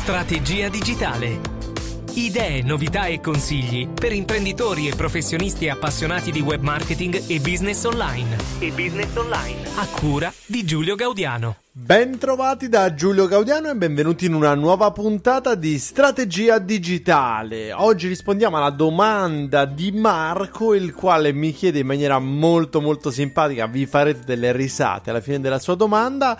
Strategia digitale. Idee, novità e consigli per imprenditori e professionisti appassionati di web marketing e business online. E business online. A cura di Giulio Gaudiano. Bentrovati da Giulio Gaudiano e benvenuti in una nuova puntata di Strategia Digitale. Oggi rispondiamo alla domanda di Marco, il quale mi chiede in maniera molto molto simpatica, vi farete delle risate alla fine della sua domanda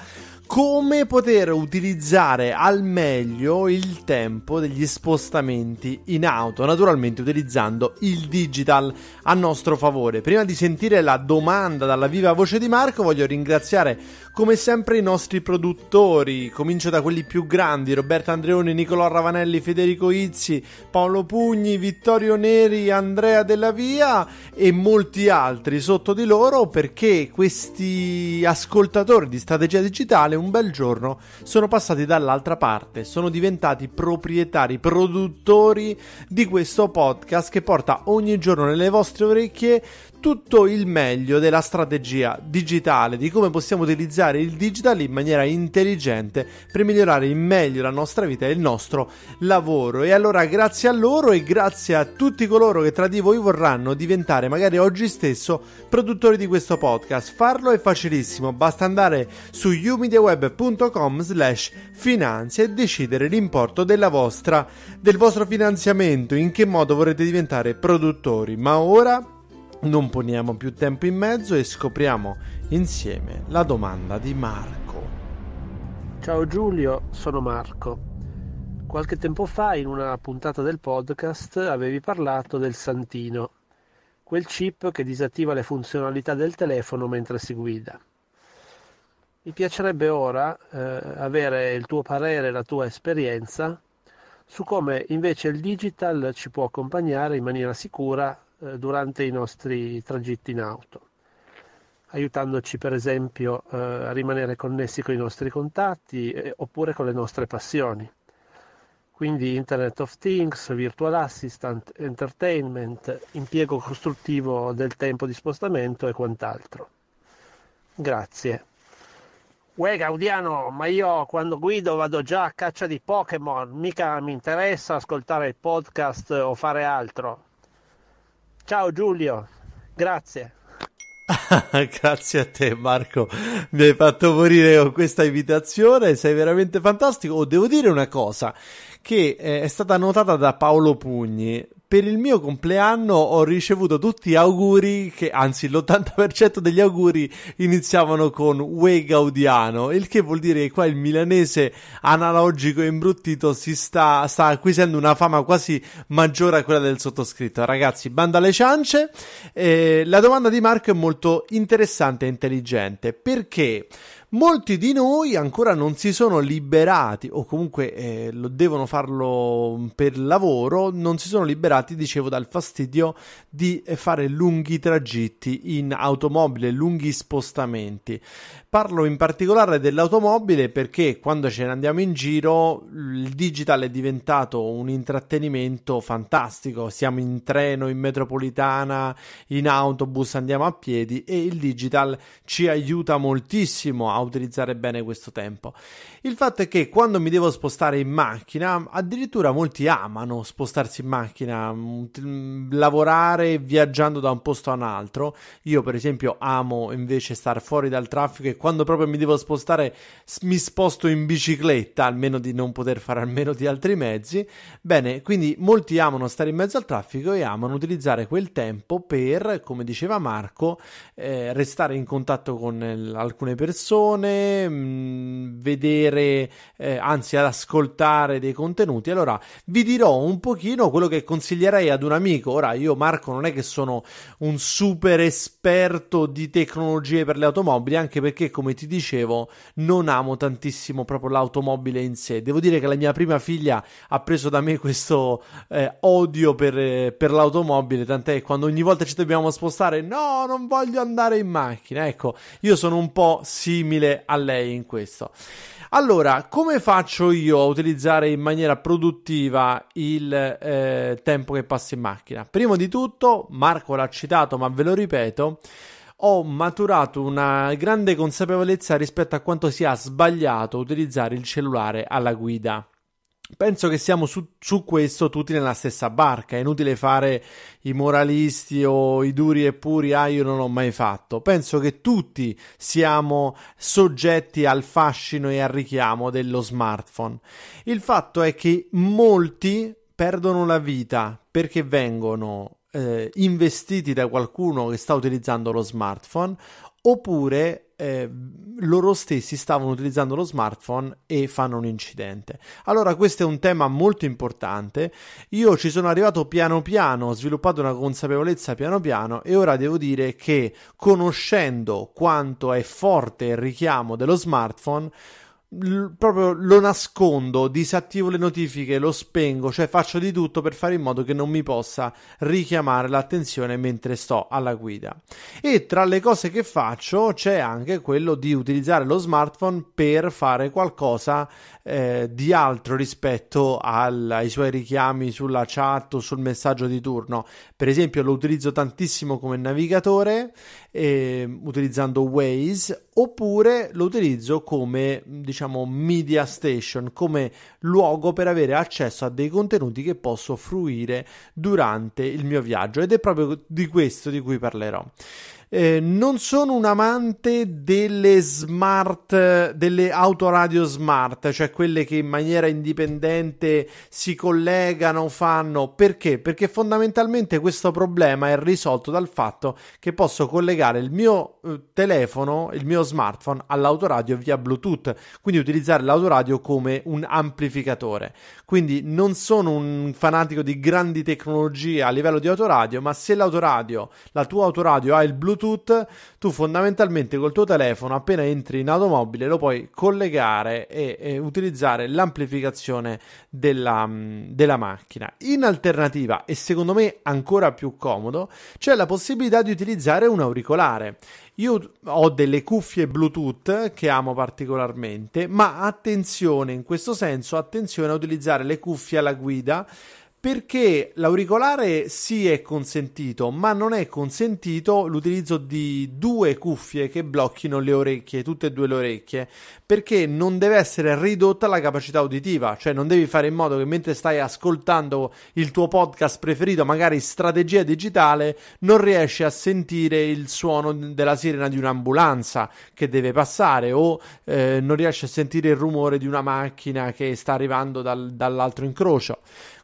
come poter utilizzare al meglio il tempo degli spostamenti in auto, naturalmente utilizzando il digital a nostro favore. Prima di sentire la domanda dalla viva voce di Marco, voglio ringraziare come sempre i nostri produttori, comincio da quelli più grandi, Roberto Andreoni, Nicolò Ravanelli, Federico Izzi, Paolo Pugni, Vittorio Neri, Andrea Della Via e molti altri sotto di loro perché questi ascoltatori di strategia digitale un bel giorno sono passati dall'altra parte, sono diventati proprietari, produttori di questo podcast che porta ogni giorno nelle vostre orecchie tutto il meglio della strategia digitale, di come possiamo utilizzare utilizzare il digital in maniera intelligente per migliorare in meglio la nostra vita e il nostro lavoro. E allora grazie a loro e grazie a tutti coloro che tra di voi vorranno diventare magari oggi stesso produttori di questo podcast. Farlo è facilissimo, basta andare su umediaweb.com slash finanzia e decidere l'importo della vostra, del vostro finanziamento, in che modo vorrete diventare produttori. Ma ora non poniamo più tempo in mezzo e scopriamo insieme la domanda di Marco. Ciao Giulio, sono Marco. Qualche tempo fa in una puntata del podcast avevi parlato del Santino, quel chip che disattiva le funzionalità del telefono mentre si guida. Mi piacerebbe ora eh, avere il tuo parere, la tua esperienza su come invece il digital ci può accompagnare in maniera sicura eh, durante i nostri tragitti in auto, aiutandoci per esempio eh, a rimanere connessi con i nostri contatti eh, oppure con le nostre passioni. Quindi Internet of Things, Virtual Assistant, Entertainment, impiego costruttivo del tempo di spostamento e quant'altro. Grazie. Uè Gaudiano, ma io quando guido vado già a caccia di Pokémon, mica mi interessa ascoltare il podcast o fare altro. Ciao Giulio, grazie. Grazie a te Marco, mi hai fatto morire con questa invitazione, sei veramente fantastico. Oh, devo dire una cosa che eh, è stata notata da Paolo Pugni per il mio compleanno ho ricevuto tutti gli auguri, che anzi l'80% degli auguri iniziavano con Ue Gaudiano, il che vuol dire che qua il milanese analogico e imbruttito si sta, sta acquisendo una fama quasi maggiore a quella del sottoscritto. Ragazzi, banda alle ciance, eh, la domanda di Marco è molto interessante e intelligente, perché... Molti di noi ancora non si sono liberati, o comunque eh, lo devono farlo per lavoro, non si sono liberati, dicevo, dal fastidio di eh, fare lunghi tragitti in automobile, lunghi spostamenti. Parlo in particolare dell'automobile perché quando ce ne andiamo in giro il digital è diventato un intrattenimento fantastico. Siamo in treno, in metropolitana, in autobus, andiamo a piedi e il digital ci aiuta moltissimo a utilizzare bene questo tempo. Il fatto è che quando mi devo spostare in macchina, addirittura molti amano spostarsi in macchina, lavorare viaggiando da un posto a un altro. Io, per esempio, amo invece star fuori dal traffico e quando proprio mi devo spostare, mi sposto in bicicletta, almeno di non poter fare almeno di altri mezzi. Bene, quindi molti amano stare in mezzo al traffico e amano utilizzare quel tempo per, come diceva Marco, eh, restare in contatto con eh, alcune persone televisione, mh, mm, vedere, eh, anzi ad ascoltare dei contenuti, allora vi dirò un pochino quello che consiglierei ad un amico. Ora io Marco non è che sono un super esperto di tecnologie per le automobili, anche perché come ti dicevo non amo tantissimo proprio l'automobile in sé. Devo dire che la mia prima figlia ha preso da me questo eh, odio per, eh, per l'automobile, tant'è che quando ogni volta ci dobbiamo spostare, no, non voglio andare in macchina. Ecco, io sono un po' simile simile a lei in questo. Allora, come faccio io a utilizzare in maniera produttiva il eh, tempo che passo in macchina? Prima di tutto, Marco l'ha citato, ma ve lo ripeto, ho maturato una grande consapevolezza rispetto a quanto sia sbagliato utilizzare il cellulare alla guida. Penso che siamo su, su, questo tutti nella stessa barca, è inutile fare i moralisti o i duri e puri, ah io non l'ho mai fatto, penso che tutti siamo soggetti al fascino e al richiamo dello smartphone. Il fatto è che molti perdono la vita perché vengono eh, investiti da qualcuno che sta utilizzando lo smartphone oppure eh, loro stessi stavano utilizzando lo smartphone e fanno un incidente. Allora questo è un tema molto importante. Io ci sono arrivato piano piano, ho sviluppato una consapevolezza piano piano e ora devo dire che conoscendo quanto è forte il richiamo dello smartphone l- proprio lo nascondo, disattivo le notifiche, lo spengo, cioè faccio di tutto per fare in modo che non mi possa richiamare l'attenzione mentre sto alla guida. E tra le cose che faccio c'è anche quello di utilizzare lo smartphone per fare qualcosa eh, di altro rispetto al, ai suoi richiami sulla chat o sul messaggio di turno. Per esempio, lo utilizzo tantissimo come navigatore, eh, utilizzando Waze, oppure lo utilizzo come diciamo media station, come luogo per avere accesso a dei contenuti che posso fruire durante il mio viaggio ed è proprio di questo di cui parlerò. Eh, non sono un amante delle smart, delle autoradio smart, cioè quelle che in maniera indipendente si collegano, fanno. Perché? Perché fondamentalmente questo problema è risolto dal fatto che posso collegare il mio eh, telefono, il mio smartphone all'autoradio via Bluetooth, quindi utilizzare l'autoradio come un amplificatore. Quindi non sono un fanatico di grandi tecnologie a livello di autoradio, ma se l'autoradio, la tua autoradio ha il Bluetooth Bluetooth, tu fondamentalmente col tuo telefono, appena entri in automobile, lo puoi collegare e, e utilizzare l'amplificazione della, mm, della macchina. In alternativa, e secondo me ancora più comodo, c'è la possibilità di utilizzare un auricolare. Io ho delle cuffie Bluetooth che amo particolarmente, ma attenzione in questo senso, attenzione a utilizzare le cuffie alla guida perché l'auricolare si sì è consentito, ma non è consentito l'utilizzo di due cuffie che blocchino le orecchie, tutte e due le orecchie, perché non deve essere ridotta la capacità uditiva, cioè non devi fare in modo che mentre stai ascoltando il tuo podcast preferito, magari strategia digitale, non riesci a sentire il suono della sirena di un'ambulanza che deve passare o eh, non riesci a sentire il rumore di una macchina che sta arrivando dal, dall'altro incrocio.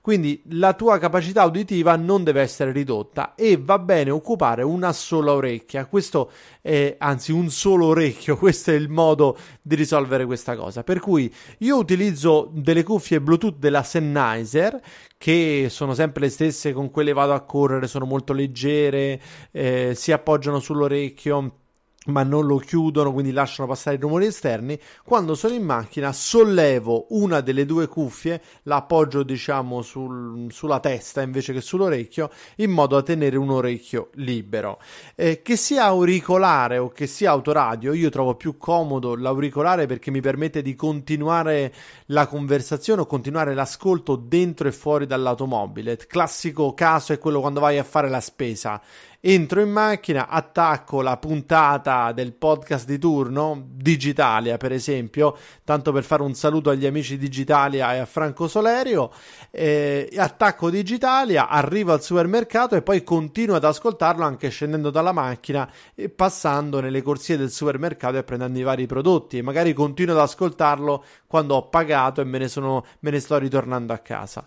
Quindi la tua capacità uditiva non deve essere ridotta e va bene occupare una sola orecchia. Questo eh, anzi un solo orecchio, questo è il modo di risolvere questa cosa. Per cui io utilizzo delle cuffie Bluetooth della Sennheiser che sono sempre le stesse con quelle vado a correre, sono molto leggere, eh, si appoggiano sull'orecchio ma non lo chiudono, quindi lasciano passare i rumori esterni. Quando sono in macchina, sollevo una delle due cuffie, la appoggio, diciamo, sul, sulla testa invece che sull'orecchio, in modo da tenere un orecchio libero. Eh, che sia auricolare o che sia autoradio, io trovo più comodo l'auricolare perché mi permette di continuare la conversazione o continuare l'ascolto dentro e fuori dall'automobile. Il classico caso è quello quando vai a fare la spesa entro in macchina, attacco la puntata del podcast di turno, Digitalia per esempio, tanto per fare un saluto agli amici Digitalia e a Franco Solerio, eh, attacco Digitalia, arrivo al supermercato e poi continuo ad ascoltarlo anche scendendo dalla macchina e passando nelle corsie del supermercato e prendendo i vari prodotti e magari continuo ad ascoltarlo quando ho pagato e me ne, sono, me ne sto ritornando a casa.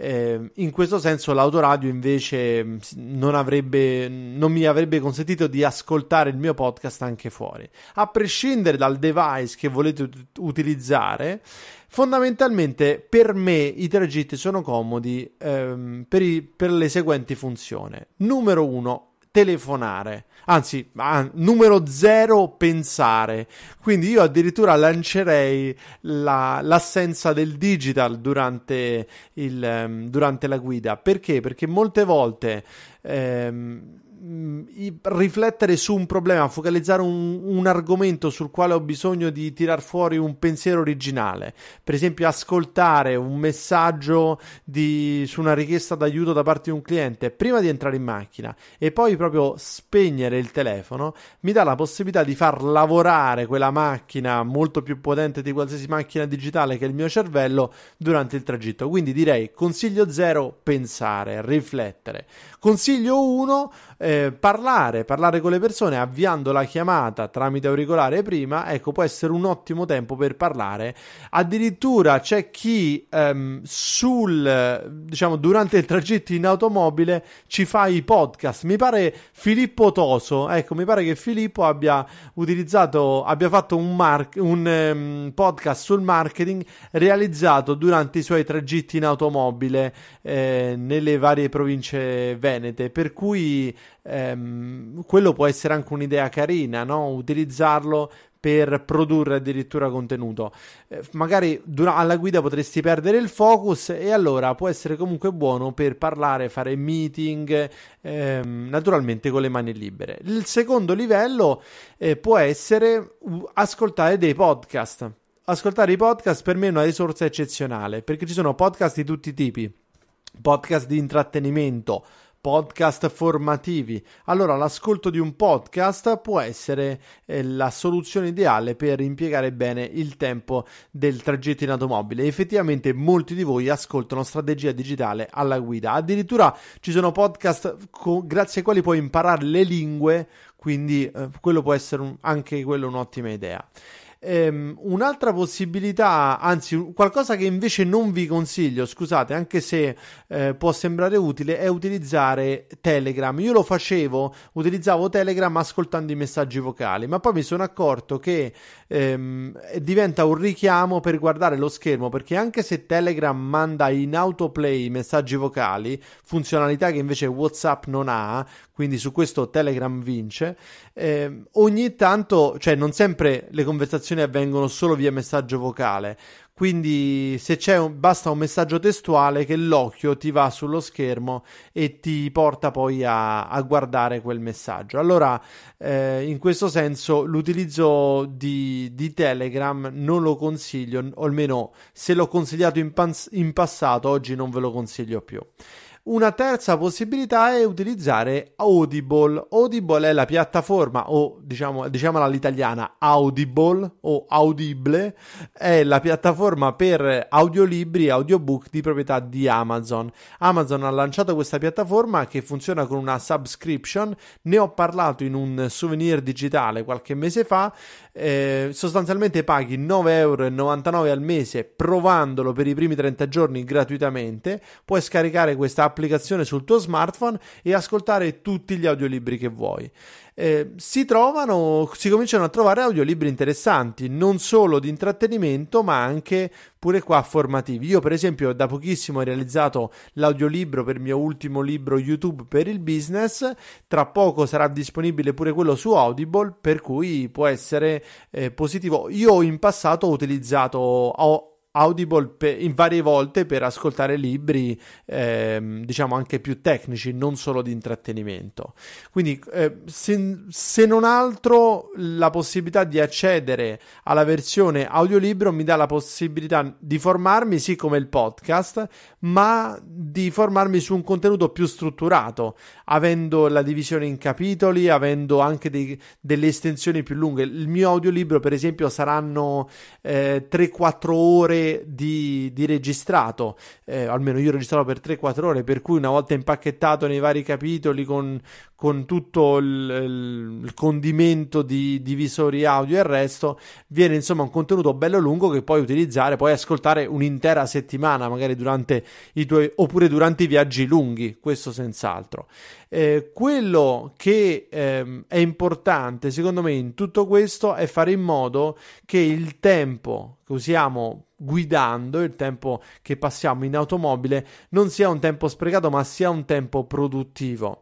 Eh, in questo senso l'autoradio invece mm, non, avrebbe, non mi avrebbe consentito di ascoltare il mio podcast anche fuori. A prescindere dal device che volete ut- utilizzare, fondamentalmente per me i tragitti sono comodi ehm, per, i, per le seguenti funzioni. Numero 1 telefonare. Anzi, numero zero pensare. Quindi io addirittura lancerei la, l'assenza del digital durante, il, ehm, durante, la guida. Perché? Perché molte volte ehm, mh, mm, riflettere su un problema, focalizzare un, un, argomento sul quale ho bisogno di tirar fuori un pensiero originale. Per esempio, ascoltare un messaggio di, su una richiesta d'aiuto da parte di un cliente prima di entrare in macchina e poi proprio spegnere il telefono mi dà la possibilità di far lavorare quella macchina molto più potente di qualsiasi macchina digitale che è il mio cervello durante il tragitto. Quindi direi consiglio zero, pensare, riflettere. Consiglio 1, eh, parlare, parlare con le persone avviando la chiamata tramite auricolare prima, ecco, può essere un ottimo tempo per parlare. Addirittura c'è chi ehm, sul, diciamo, durante il tragitto in automobile ci fa i podcast. Mi pare Filippo Toso, ecco, mi pare che Filippo abbia utilizzato, abbia fatto un, mar- un ehm, podcast sul marketing realizzato durante i suoi tragitti in automobile eh, nelle varie province venete. Per cui ehm, quello può essere anche un'idea carina, no? utilizzarlo per produrre addirittura contenuto. Eh, magari dura- alla guida potresti perdere il focus e allora può essere comunque buono per parlare, fare meeting, ehm, naturalmente con le mani libere. Il secondo livello eh, può essere ascoltare dei podcast. Ascoltare i podcast per me è una risorsa eccezionale perché ci sono podcast di tutti i tipi, podcast di intrattenimento, podcast formativi. Allora, l'ascolto di un podcast può essere eh, la soluzione ideale per impiegare bene il tempo del tragitto in automobile. Effettivamente molti di voi ascoltano strategia digitale alla guida. Addirittura ci sono podcast co- grazie ai quali puoi imparare le lingue, quindi eh, quello può essere un- anche quello un'ottima idea. Ehm, un'altra possibilità, anzi qualcosa che invece non vi consiglio, scusate, anche se eh, può sembrare utile, è utilizzare Telegram. Io lo facevo, utilizzavo Telegram ascoltando i messaggi vocali, ma poi mi sono accorto che ehm, diventa un richiamo per guardare lo schermo, perché anche se Telegram manda in autoplay i messaggi vocali, funzionalità che invece WhatsApp non ha, quindi su questo Telegram vince, ehm, ogni tanto, cioè non sempre le conversazioni conversazioni avvengono solo via messaggio vocale. Quindi se c'è un, basta un messaggio testuale che l'occhio ti va sullo schermo e ti porta poi a, a guardare quel messaggio. Allora, eh, in questo senso, l'utilizzo di, di, Telegram non lo consiglio, o almeno se l'ho consigliato in, pan- in passato, oggi non ve lo consiglio più. Una terza possibilità è utilizzare Audible. Audible è la piattaforma, o diciamo, diciamola all'italiana, Audible o Audible, è la piattaforma per audiolibri e audiobook di proprietà di Amazon. Amazon ha lanciato questa piattaforma che funziona con una subscription, ne ho parlato in un souvenir digitale qualche mese fa, eh, sostanzialmente paghi 9,99€ al mese provandolo per i primi 30 giorni gratuitamente, puoi scaricare questa app l'applicazione sul tuo smartphone e ascoltare tutti gli audiolibri che vuoi. Eh, si trovano, si cominciano a trovare audiolibri interessanti, non solo di intrattenimento, ma anche pure qua formativi. Io, per esempio, da pochissimo ho realizzato l'audiolibro per il mio ultimo libro YouTube per il business. Tra poco sarà disponibile pure quello su Audible, per cui può essere eh, positivo. Io in passato ho utilizzato ho Audible per, in varie volte per ascoltare libri, ehm, diciamo anche più tecnici, non solo di intrattenimento. Quindi, eh, se, se, non altro, la possibilità di accedere alla versione audiolibro mi dà la possibilità di formarmi, sì, come il podcast, ma di formarmi su un contenuto più strutturato, avendo la divisione in capitoli, avendo anche dei, delle estensioni più lunghe. Il mio audiolibro, per esempio, saranno eh, 3-4 ore ore di, di registrato, eh, almeno io registravo per 3-4 ore, per cui una volta impacchettato nei vari capitoli con, con tutto il, il condimento di divisori audio e il resto, viene insomma un contenuto bello lungo che puoi utilizzare, puoi ascoltare un'intera settimana, magari durante i tuoi oppure durante i viaggi lunghi, questo senz'altro. Eh, quello che ehm, è importante, secondo me, in tutto questo è fare in modo che il tempo che usiamo guidando, il tempo che passiamo in automobile, non sia un tempo sprecato, ma sia un tempo produttivo.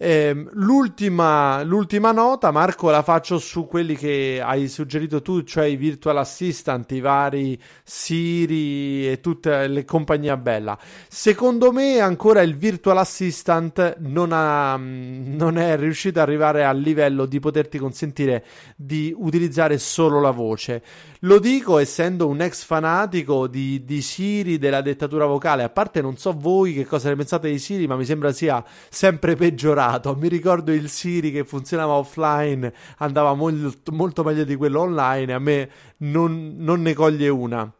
Ehm, l'ultima, l'ultima, nota, Marco, la faccio su quelli che hai suggerito tu, cioè i virtual assistant, i vari Siri e tutte le compagnie bella. Secondo me ancora il virtual assistant non, ha, mm, non è riuscito ad arrivare al livello di poterti consentire di utilizzare solo la voce. Lo dico essendo un ex fanatico di, di Siri, della dettatura vocale, a parte non so voi che cosa ne pensate di Siri, ma mi sembra sia sempre peggiorato migliorato. Mi ricordo il Siri che funzionava offline, andava molto, molto meglio di quello online, a me non, non ne coglie una.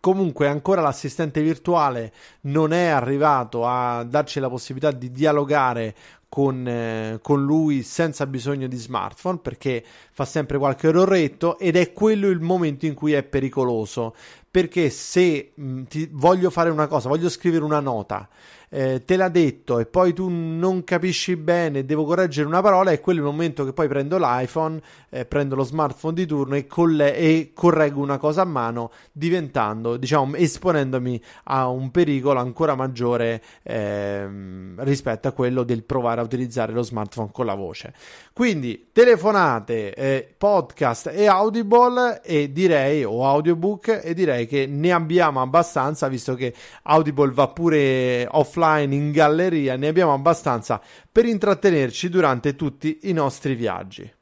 Comunque ancora l'assistente virtuale non è arrivato a darci la possibilità di dialogare con, eh, con, lui senza bisogno di smartphone perché fa sempre qualche erroretto ed è quello il momento in cui è pericoloso perché se mh, ti, voglio fare una cosa, voglio scrivere una nota eh, te l'ha detto e poi tu non capisci bene, devo correggere una parola, è quello il momento che poi prendo l'iPhone, eh, prendo lo smartphone di turno e, colle- e correggo una cosa a mano, diventando, diciamo, esponendomi a un pericolo ancora maggiore ehm, rispetto a quello del provare a utilizzare lo smartphone con la voce. Quindi telefonate, eh, podcast e Audible e direi, o audiobook, e direi che ne abbiamo abbastanza visto che Audible va pure offline offline, in galleria, ne abbiamo abbastanza per intrattenerci durante tutti i nostri viaggi.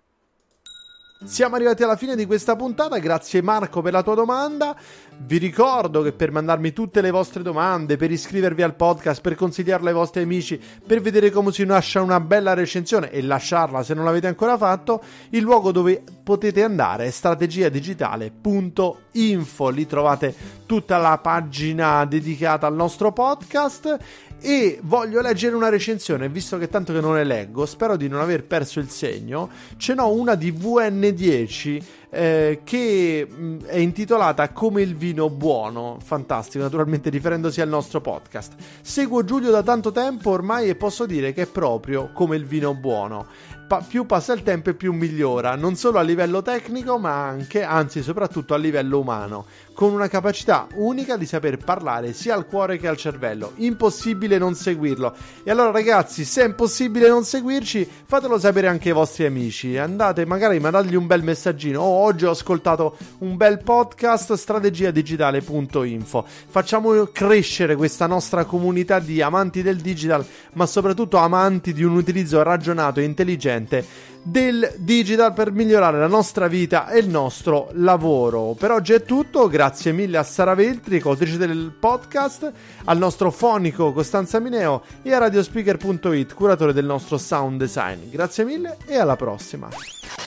Siamo arrivati alla fine di questa puntata, grazie Marco per la tua domanda. Vi ricordo che per mandarmi tutte le vostre domande, per iscrivervi al podcast, per consigliarlo ai vostri amici, per vedere come si lascia una bella recensione e lasciarla se non l'avete ancora fatto, il luogo dove potete andare è strategiadigitale.com info, lì trovate tutta la pagina dedicata al nostro podcast e voglio leggere una recensione, visto che tanto che non le leggo, spero di non aver perso il segno, ce n'ho una di VN10 eh, che mh, mm, è intitolata Come il vino buono, fantastico, naturalmente riferendosi al nostro podcast. Seguo Giulio da tanto tempo ormai e posso dire che è proprio come il vino buono. Pa- più passa il tempo e più migliora, non solo a livello tecnico, ma anche, anzi soprattutto a livello umano con una capacità unica di saper parlare sia al cuore che al cervello. Impossibile non seguirlo. E allora ragazzi, se è impossibile non seguirci, fatelo sapere anche ai vostri amici. Andate, magari mandargli un bel messaggino. Oh, oggi ho ascoltato un bel podcast strategiadigitale.info. Facciamo crescere questa nostra comunità di amanti del digital, ma soprattutto amanti di un utilizzo ragionato e intelligente del digital per migliorare la nostra vita e il nostro lavoro. Per oggi è tutto, grazie mille a Sara Veltri, coautrice del podcast, al nostro fonico Costanza Mineo e a radiospeaker.it, curatore del nostro sound design. Grazie mille e alla prossima.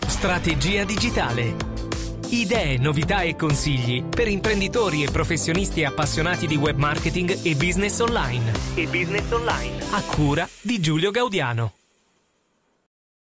Strategia digitale. Idee, novità e consigli per imprenditori e professionisti appassionati di web marketing e business online. E business online. A cura di Giulio Gaudiano.